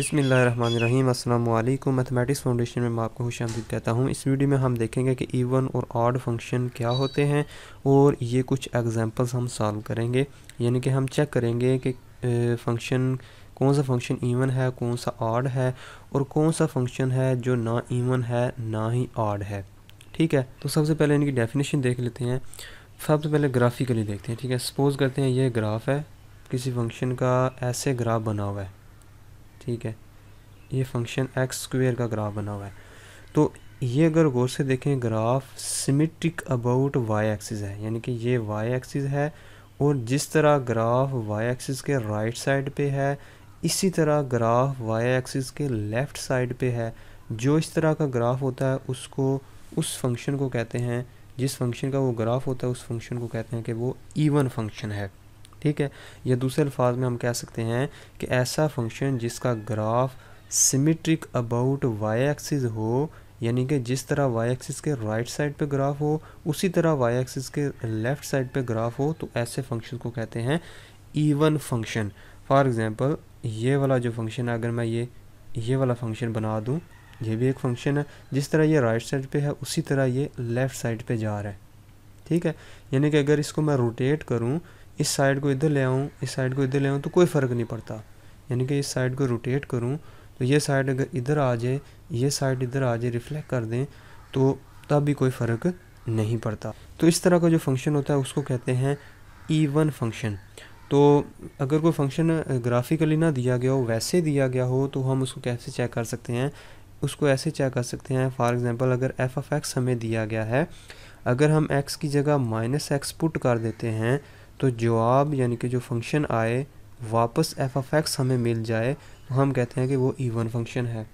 बसमिल अल्लाम mathematics foundation में मैं आपको खुश आमदीद कहता हूँ इस वीडियो में हम देखेंगे कि इवन e और ऑड फंक्शन क्या होते हैं और ये कुछ एग्जांपल्स हम सॉल्व करेंगे यानी कि हम चेक करेंगे कि फंक्शन कौन सा फंक्शन इवन e है कौन सा ऑड है और कौन सा फंक्शन है जो ना इवन e है ना ही ऑड है ठीक है तो सबसे पहले इनकी डेफिनेशन देख लेते हैं सबसे पहले ग्राफिकली देखते हैं ठीक है सपोज़ करते हैं ये ग्राफ है किसी फंक्शन का ऐसे ग्राफ बना हुआ है ठीक है ये फंक्शन एक्स स्क्वेयर का ग्राफ बना हुआ है तो ये अगर गौर से देखें graph symmetric about y axis है यानी कि ये वाई एक्सिस है और जिस तरह ग्राफ वाई एक्सिस के राइट साइड पे है इसी तरह ग्राफ वाई एक्सिस के लेफ़्ट साइड पे है जो इस तरह का ग्राफ होता है उसको उस फंक्शन को कहते हैं जिस फंक्शन का वो ग्राफ होता है उस फंक्शन को कहते हैं कि वो ईवन फंक्शन है ठीक है या दूसरे अल्फाज में हम कह सकते हैं कि ऐसा फंक्शन जिसका graph symmetric about y axis हो यानी कि जिस तरह वाई एक्सिस के राइट साइड पे ग्राफ हो उसी तरह वाई एक्सिस के लेफ़्ट साइड पे ग्राफ हो तो ऐसे फंक्शन को कहते हैं इवन फंक्शन फॉर एग्ज़ाम्पल ये वाला जो फंक्शन है अगर मैं ये ये वाला फंक्शन बना दूँ ये भी एक फंक्शन है जिस तरह ये राइट साइड पे है उसी तरह ये लेफ़्ट साइड पे जा रहा है ठीक है यानी कि अगर इसको मैं रोटेट करूँ इस साइड को इधर ले आऊँ इस साइड को इधर ले आऊँ तो कोई फ़र्क नहीं पड़ता यानी कि इस साइड को रोटेट करूँ तो ये साइड अगर इधर आ जाए ये साइड इधर आ जाए रिफ्लेक्ट कर दें तो तब भी कोई फ़र्क नहीं पड़ता तो इस तरह का जो फंक्शन होता है उसको कहते हैं ईवन फंक्शन तो अगर कोई फंक्शन ग्राफिकली ना दिया गया हो वैसे दिया गया हो तो हम उसको कैसे चेक कर सकते हैं उसको ऐसे चेक कर सकते हैं फॉर एग्ज़ाम्पल अगर एफ ऑफ एक्स हमें दिया गया है अगर हम एक्स की जगह माइनस एक्स पुट कर देते हैं तो जवाब यानी कि जो फंक्शन आए वापस एफ ऑफ एक्स हमें मिल जाए तो हम कहते हैं कि वो ईवन फंक्शन है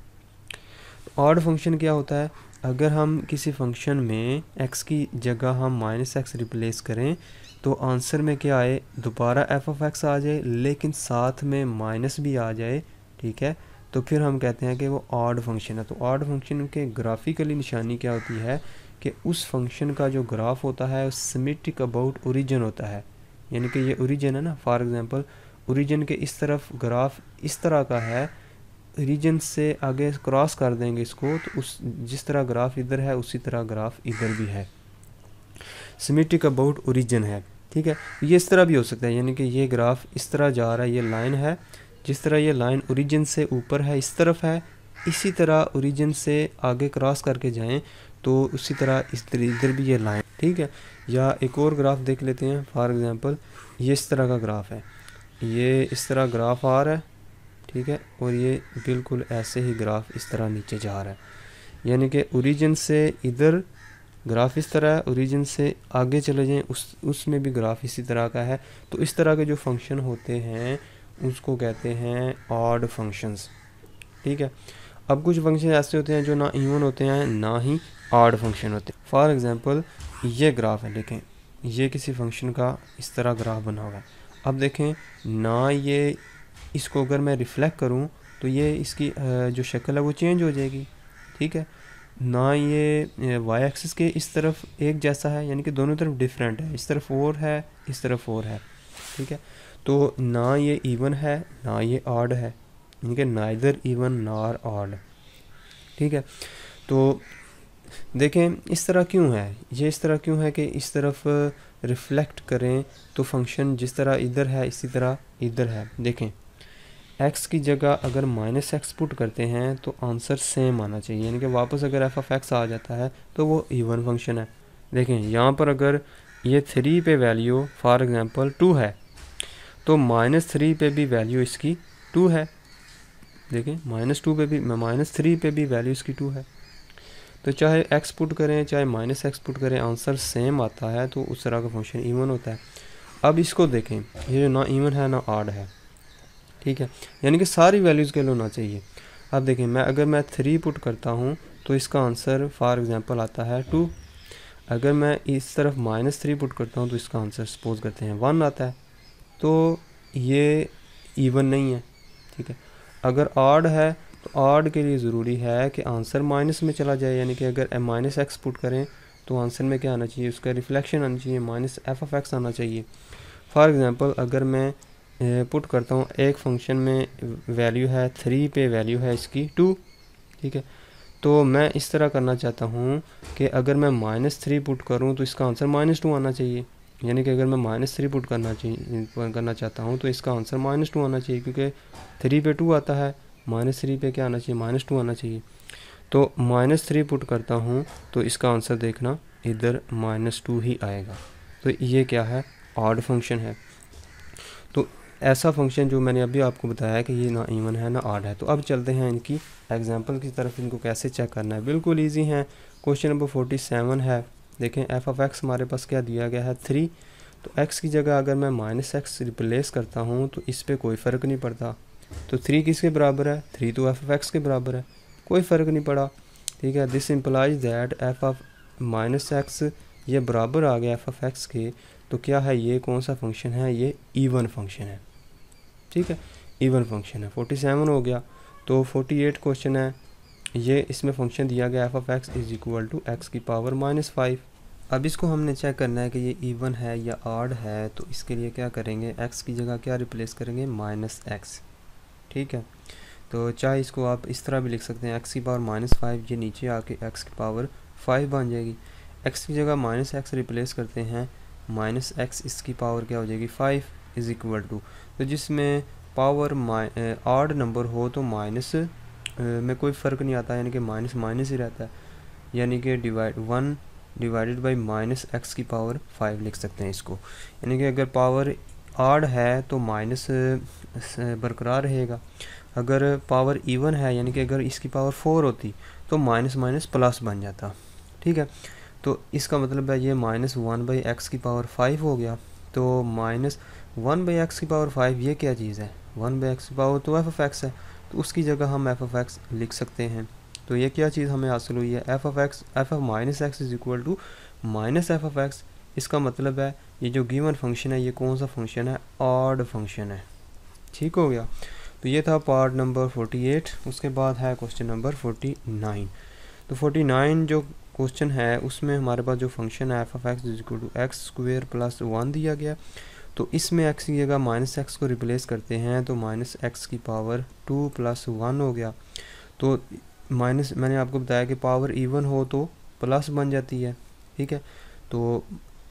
ऑड फंक्शन क्या होता है अगर हम किसी फंक्शन में एक्स की जगह हम माइनस एक्स रिप्लेस करें तो आंसर में क्या आए दोबारा एफ ऑफ एक्स आ जाए लेकिन साथ में माइनस भी आ जाए ठीक है तो फिर हम कहते हैं कि वो ऑड फंक्शन है तो ऑड फंक्शन के ग्राफिकली निशानी क्या होती है कि उस फंक्शन का जो ग्राफ होता है सिमेट्रिक अबाउट ओरिजिन होता है यानी कि ये ओरिजिन है ना फॉर एग्ज़ाम्पल ओरिजिन के इस तरफ ग्राफ इस तरह का है रीजन से आगे क्रॉस कर देंगे इसको तो उस जिस तरह ग्राफ इधर है उसी तरह ग्राफ इधर भी है सिमेट्रिक अबाउट ओरिजिन है ठीक है ये इस तरह भी हो सकता है यानी कि ये ग्राफ इस तरह जा रहा है ये लाइन है जिस तरह ये लाइन ओरिजिन से ऊपर है इस तरफ है इसी तरह ओरिजिन से आगे क्रॉस करके जाएं तो उसी तरह इस इधर भी ये लाइन ठीक है या एक और ग्राफ देख लेते हैं फॉर एग्ज़ाम्पल ये इस तरह का ग्राफ है ये इस तरह ग्राफ आ रहा है ठीक है और ये बिल्कुल ऐसे ही ग्राफ इस तरह नीचे जा रहा है यानी कि ओरिजिन से इधर ग्राफ इस तरह है ओरिजिन से आगे चले जाएं उस उसमें भी ग्राफ इसी तरह का है तो इस तरह के जो फंक्शन होते हैं उसको कहते हैं ऑड फंक्शंस ठीक है अब कुछ फंक्शन ऐसे होते हैं जो ना इवन होते हैं ना ही आर्ड फंक्शन होते हैं फॉर एग्ज़ाम्पल ये ग्राफ है देखें ये किसी फंक्शन का इस तरह ग्राफ बना हुआ है अब देखें ना ये इसको अगर मैं रिफ़्लेक्ट करूँ तो ये इसकी जो शक्ल है वो चेंज हो जाएगी ठीक है ना ये वाई एक्सिस के इस तरफ एक जैसा है यानी कि दोनों तरफ डिफरेंट है इस तरफ फोर है इस तरफ फोर है ठीक है तो ना ये इवन है ना ये आर्ड है यानी कि नाइदर इवन नार आर्ड ठीक है तो देखें इस तरह क्यों है ये इस तरह क्यों है कि इस तरफ रिफ़्लेक्ट करें तो फंक्शन जिस तरह इधर है इसी तरह इधर है देखें एक्स की जगह अगर माइनस एक्स पुट करते हैं तो आंसर सेम आना चाहिए यानी कि वापस अगर एफ ऑफ एक्स आ जाता है तो वो इवन फंक्शन है देखें यहाँ पर अगर ये थ्री पे वैल्यू फॉर एग्ज़ाम्पल टू है तो माइनस थ्री पे भी वैल्यू इसकी टू है देखें माइनस टू पे भी माइनस थ्री पे भी वैल्यू इसकी टू है तो चाहे एक्स पुट करें चाहे माइनस एक्स पुट करें आंसर सेम आता है तो उस तरह का फंक्शन इवन होता है अब इसको देखें ये जो ना इवन है ना आड है ठीक है यानी कि सारी वैल्यूज़ के लिए होना चाहिए अब देखें मैं अगर मैं थ्री पुट करता हूँ तो इसका आंसर फॉर एग्ज़ाम्पल आता है टू अगर मैं इस तरफ माइनस थ्री पुट करता हूँ तो इसका आंसर सपोज करते हैं वन आता है तो ये इवन नहीं है ठीक है अगर आड है तो आर्ड के लिए ज़रूरी है कि आंसर माइनस में चला जाए यानी कि अगर माइनस एक्स पुट करें तो आंसर में क्या आना चाहिए उसका रिफ्लेक्शन आना चाहिए माइनस एफ ऑफ एक्स आना चाहिए फॉर एग्ज़ाम्पल अगर मैं पुट करता हूँ एक फंक्शन में वैल्यू है थ्री पे वैल्यू है इसकी टू ठीक है तो मैं इस तरह करना चाहता हूँ कि अगर मैं माइनस थ्री पुट करूँ तो इसका आंसर माइनस टू आना चाहिए यानी कि अगर मैं माइनस थ्री पुट करना चाहिए करना चाहता हूँ तो इसका आंसर माइनस टू आना चाहिए क्योंकि थ्री पे टू आता है माइनस थ्री पे क्या आना चाहिए माइनस टू आना चाहिए तो माइनस थ्री पुट करता हूँ तो इसका आंसर देखना इधर माइनस टू ही आएगा तो ये क्या है ऑड फंक्शन है तो ऐसा फंक्शन जो मैंने अभी आपको बताया कि ये ना इवन है ना ऑड है तो अब चलते हैं इनकी एग्जांपल की तरफ इनको कैसे चेक करना है बिल्कुल इजी है क्वेश्चन नंबर फोर्टी सेवन है देखें एफ ऑफ एक्स हमारे पास क्या दिया गया है थ्री तो एक्स की जगह अगर मैं माइनस एक्स रिप्लेस करता हूँ तो इस पर कोई फ़र्क नहीं पड़ता तो थ्री किसके बराबर है थ्री तो एफ ऑफ एक्स के बराबर है कोई फ़र्क नहीं पड़ा ठीक है this implies that f of minus x ये बराबर आ गया एफ ऑफ एक्स के तो क्या है ये कौन सा फंक्शन है ये ईवन फंक्शन है ठीक है ईवन फंक्शन है फोर्टी सेवन हो गया तो फोर्टी एट क्वेश्चन है ये इसमें फंक्शन दिया गया f of x is equal to x की पावर माइनस फाइव अब इसको हमने चेक करना है कि ये इवन है या आड है तो इसके लिए क्या करेंगे एक्स की जगह क्या रिप्लेस करेंगे माइनस एक्स ठीक है तो चाहे इसको आप इस तरह भी लिख सकते हैं एक्स की पावर माइनस फाइव ये नीचे आके एक्स की पावर फाइव बन जाएगी एक्स की जगह माइनस एक्स रिप्लेस करते हैं माइनस एक्स इसकी पावर क्या हो जाएगी फाइव इज़ इक्वल टू तो जिसमें पावर आर्ड नंबर हो तो माइनस में कोई फ़र्क नहीं आता यानी कि माइनस माइनस ही रहता है यानी कि divide one divided by minus x की पावर फाइव लिख सकते हैं इसको यानी कि अगर पावर आड है तो माइनस बरकरार रहेगा अगर पावर इवन है यानी कि अगर इसकी पावर फोर होती तो माइनस माइनस प्लस बन जाता ठीक है तो इसका मतलब है ये माइनस वन बाई एक्स की पावर फाइव हो गया तो माइनस वन बाई एक्स की पावर फाइव ये क्या चीज़ है वन बाई एक्स की पावर तो एफ ऑफ एक्स है तो उसकी जगह हम एफ ऑफ एक्स लिख सकते हैं तो ये क्या चीज़ हमें हासिल हुई है f of x f f minus x is equal to minus f of x इसका मतलब है ये जो गिवन फंक्शन है ये कौन सा फंक्शन है ऑड फंक्शन है ठीक हो गया तो ये था पार्ट नंबर 48 उसके बाद है क्वेश्चन नंबर 49 तो 49 जो क्वेश्चन है उसमें हमारे पास जो फंक्शन है f of x is to x square plus one दिया गया तो इसमें एक्स की जगह माइनस एक्स को रिप्लेस करते हैं तो माइनस एक्स की पावर टू प्लस वन हो गया तो माइनस मैंने आपको बताया कि पावर इवन हो तो प्लस बन जाती है ठीक है तो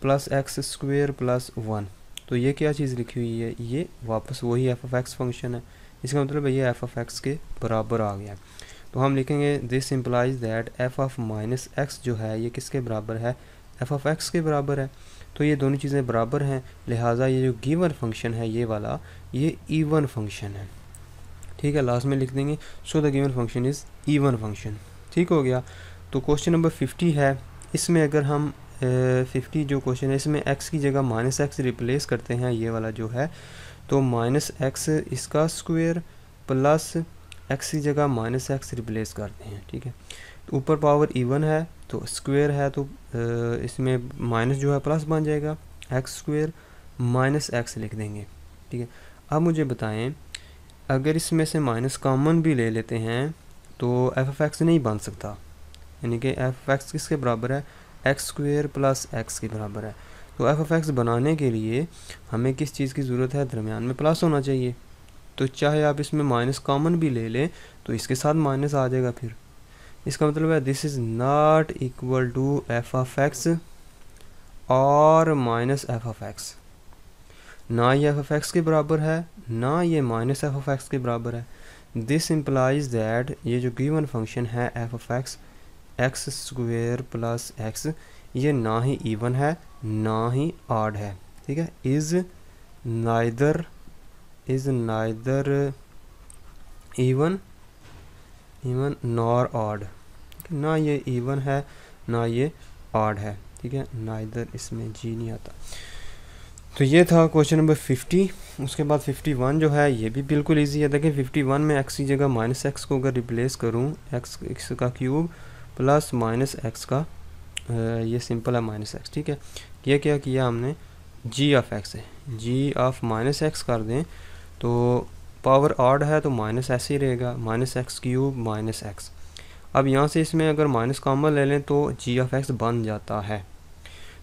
plus x square plus one तो ये क्या चीज़ लिखी हुई है ये वापस वही एफ ऑफ एक्स फंक्शन है इसका मतलब ये एफ ऑफ एक्स के बराबर आ गया तो हम लिखेंगे this implies that f of minus x जो है ये किसके बराबर है एफ ऑफ एक्स के बराबर है तो ये दोनों चीज़ें बराबर हैं लिहाजा ये जो गिवन फंक्शन है ये वाला ये ईवन फंक्शन है ठीक है लास्ट में लिख देंगे so the given function is even function ठीक हो गया तो क्वेश्चन नंबर फिफ्टी है इसमें अगर हम फिफ्टी जो क्वेश्चन है इसमें एक्स की जगह माइनस एक्स रिप्लेस करते हैं ये वाला जो है तो माइनस एक्स इसका स्क्वेयर प्लस एक्स की जगह माइनस एक्स रिप्लेस करते हैं ठीक है तो ऊपर पावर इवन है तो स्क्वेयर है तो इसमें माइनस जो है प्लस बन जाएगा एक्स स्क्वेयर माइनस एक्स लिख देंगे ठीक है अब मुझे बताएं अगर इसमें से माइनस कॉमन भी ले लेते हैं तो एफ एफ एक्स नहीं बन सकता यानी कि एफ एफ एक्स किसके बराबर है एक्स स्क्वेयर प्लस एक्स के बराबर है तो एफ ऑफ एक्स बनाने के लिए हमें किस चीज़ की ज़रूरत है दरमियान में प्लस होना चाहिए तो चाहे आप इसमें माइनस कॉमन भी ले लें तो इसके साथ माइनस आ जाएगा फिर इसका मतलब है this is not equal to f of x और माइनस एफ ऑफ एक्स ना ये एफ ऑफ एक्स के बराबर है ना ये माइनस एफ ऑफ एक्स के बराबर है दिस इम्प्लाइज़ दैट ये जो गिवन फंक्शन है f of x x square plus x ये ना ही इवन है ना ही आड है ठीक है is neither is neither even even nor odd ना ये इवन है ना ये आड है ठीक है नाइदर इसमें जी नहीं आता तो ये था क्वेश्चन नंबर फिफ्टी उसके बाद फिफ्टी वन जो है ये भी बिल्कुल इजी है देखिए फिफ्टी वन में एक्स की जगह माइनस एक्स को अगर रिप्लेस करूँ एक्स एक्स का क्यूब प्लस माइनस एक्स का ये सिंपल है माइनस एक्स ठीक है ये क्या किया हमने जी ऑफ एक्स है जी ऑफ माइनस एक्स कर दें तो पावर आर्ड है तो माइनस ऐसे ही रहेगा minus x cube minus x अब यहाँ से इसमें अगर माइनस कॉमन ले लें तो जी ऑफ एक्स बन जाता है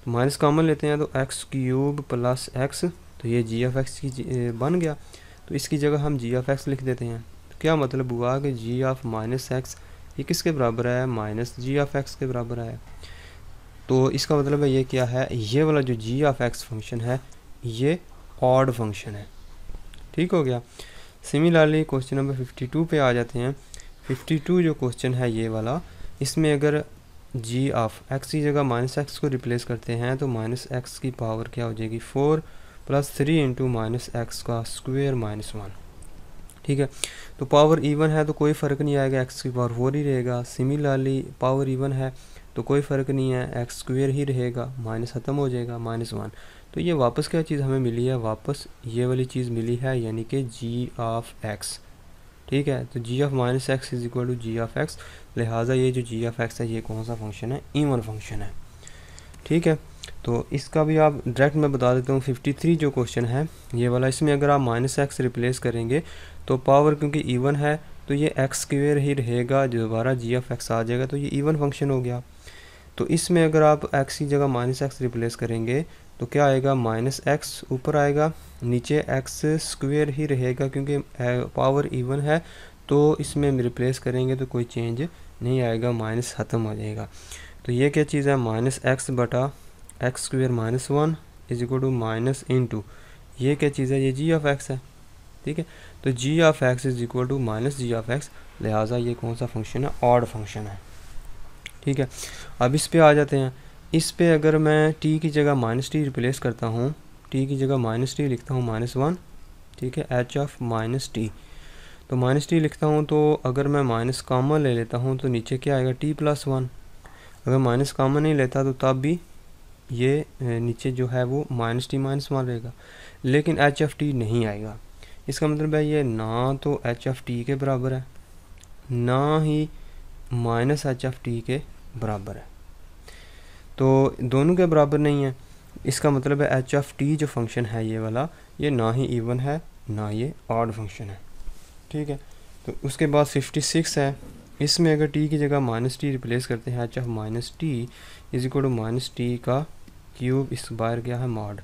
तो माइनस कॉमन लेते हैं तो एक्स क्यूब प्लस एक्स तो ये जी ऑफ एक्स की बन गया तो इसकी जगह हम जी ऑफ एक्स लिख देते हैं तो क्या मतलब हुआ कि जी ऑफ माइनस एक्स ये किसके बराबर है माइनस जी ऑफ एक्स के बराबर है तो इसका मतलब है ये क्या है ये वाला जो जी ऑफ एक्स फंक्शन है ये ऑड फंक्शन है ठीक हो गया similarly question number fifty two पे आ जाते हैं फिफ्टी टू जो क्वेश्चन है ये वाला इसमें अगर जी ऑफ एक्स की जगह माइनस एक्स को रिप्लेस करते हैं तो माइनस एक्स की पावर क्या हो जाएगी four plus three into minus x का स्क्वेयर माइनस वन ठीक है तो पावर इवन है तो कोई फ़र्क नहीं आएगा एक्स की पावर फोर ही रहेगा सिमिलरली पावर इवन है तो कोई फ़र्क नहीं है एक्स स्क्वेयर ही रहेगा माइनस ख़त्म हो जाएगा माइनस वन तो ये वापस क्या चीज़ हमें मिली है वापस ये वाली चीज़ मिली है यानी कि जी ऑफ एक्स ठीक है तो g of minus x is equal to g of x लिहाजा ये जो जी ऑफ एक्स है ये कौन सा फंक्शन है ईवन फंक्शन है ठीक है तो इसका भी आप डायरेक्ट मैं बता देता हूँ 53 जो क्वेश्चन है ये वाला इसमें अगर आप माइनस एक्स रिप्लेस करेंगे तो पावर क्योंकि इवन है तो ये एक्स स्क्वेयर ही रहेगा दोबारा जी एफ एक्स आ जाएगा तो ये इवन फंक्शन हो गया तो इसमें अगर आप एक्स की जगह माइनस एक्स रिप्लेस करेंगे तो क्या आएगा माइनस एक्स ऊपर आएगा नीचे एक्स स्क्वेयर ही रहेगा क्योंकि पावर इवन है तो इसमें रिप्लेस करेंगे तो कोई चेंज नहीं आएगा माइनस ख़त्म हो जाएगा तो ये क्या चीज़ है माइनस एक्स बटा x square minus one is equal to minus into ये क्या चीज़ है ये जी ऑफ एक्स है ठीक है तो g of x is equal to minus g of x लिहाजा ये कौन सा फंक्शन है ऑड फंक्शन है ठीक है अब इस पर आ जाते हैं इस पर अगर मैं टी की जगह माइनस टी रिप्लेस करता हूँ टी की जगह माइनस टी लिखता हूँ माइनस वन ठीक है एच ऑफ माइनस टी तो माइनस टी लिखता हूँ तो अगर मैं माइनस कामन ले लेता हूँ तो नीचे क्या आएगा टी प्लस वन अगर माइनस कामन नहीं लेता तो तब भी ये नीचे जो है वो माइनस टी माइनस वन रहेगा लेकिन एच एफ टी नहीं आएगा इसका मतलब है ये ना तो एच एफ टी के बराबर है ना ही माइनस एच एफ टी के बराबर है तो दोनों के बराबर नहीं है इसका मतलब है एच एफ टी जो फंक्शन है ये वाला ये ना ही इवन है ना ये ऑड फंक्शन है ठीक है तो उसके बाद फिफ्टी सिक्स है इसमें अगर टी की जगह माइनस टी रिप्लेस करते हैं h of minus t is equal to minus t का क्यूब बाहर क्या है मॉड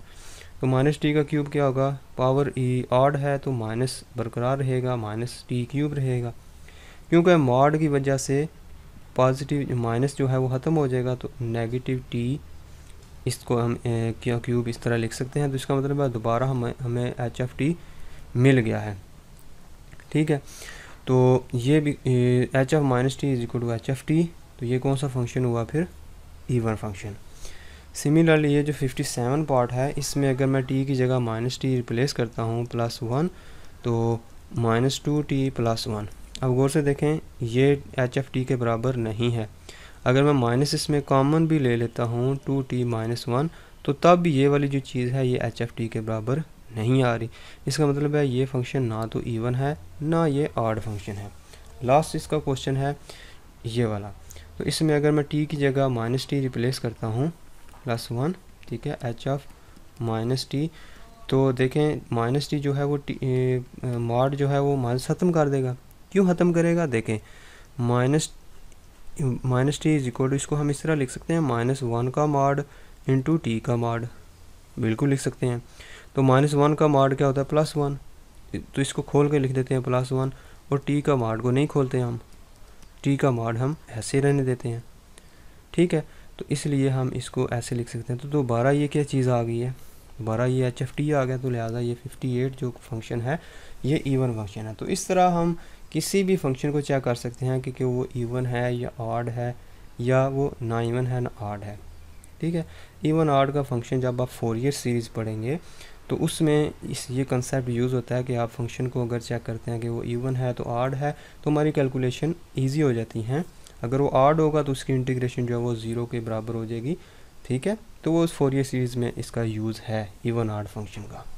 तो माइनस टी का क्यूब क्या होगा पावर ई ऑड है तो माइनस बरकरार रहेगा माइनस टी क्यूब रहेगा क्योंकि मॉड की वजह से पॉजिटिव माइनस जो है वो ख़त्म हो जाएगा तो नेगेटिव टी इसको हम क्या क्यूब इस तरह लिख सकते हैं तो इसका मतलब है दोबारा हम हमें एच एफ टी मिल गया है ठीक है तो ये भी h of minus t is equal to h of t तो ये कौन सा फंक्शन हुआ फिर ईवन फंक्शन सिमिलरली ये जो 57 पार्ट है इसमें अगर मैं टी की जगह माइनस टी रिप्लेस करता हूँ प्लस वन तो minus two t plus one अब गौर से देखें ये एच एफ टी के बराबर नहीं है अगर मैं माइनस इसमें कॉमन भी ले लेता हूँ टू टी माइनस वन तो तब ये वाली जो चीज़ है ये एच एफ टी के बराबर नहीं आ रही इसका मतलब है ये फंक्शन ना तो ईवन है ना ये आर्ड फंक्शन है लास्ट इसका क्वेश्चन है ये वाला तो इसमें अगर मैं टी की जगह माइनस टी रिप्लेस करता हूँ प्लस वन ठीक है एच ऑफ माइनस टी तो देखें माइनस टी जो है वो टी मॉड जो है वो माइनस ख़त्म कर देगा क्यों ख़त्म करेगा देखें minus minus t is equal to इसको हम इस तरह लिख सकते हैं माइनस वन का मॉड इंटू टी का मॉड बिल्कुल लिख सकते हैं तो माइनस वन का मॉड क्या होता है प्लस वन तो इसको खोल के लिख देते हैं प्लस वन और टी का मॉड को नहीं खोलते हम टी का मॉड हम ऐसे रहने देते हैं ठीक है तो इसलिए हम इसको ऐसे लिख सकते हैं तो दोबारा ये क्या चीज़ आ गई है दोबारा ये एच आ गया तो लिहाजा ये फिफ्टी एट जो फंक्शन है ये ईवन फंक्शन है तो इस तरह हम किसी भी फंक्शन को चेक कर सकते हैं कि, वो ईवन है या आर्ड है या वो ना ईवन है ना आड है ठीक है ईवन आर्ड का फंक्शन जब आप फोर ईयर सीरीज़ पढ़ेंगे तो उसमें इस ये कंसेप्ट यूज़ होता है कि आप फंक्शन को अगर चेक करते हैं कि वो ईवन है तो आर्ड है तो हमारी कैलकुलेशन ईजी हो जाती हैं अगर वो आर्ड होगा तो उसकी इंटीग्रेशन जो है वो ज़ीरो के बराबर हो जाएगी ठीक है तो वो उस फोरियर सीरीज़ में इसका यूज़ है इवन आर्ड फंक्शन का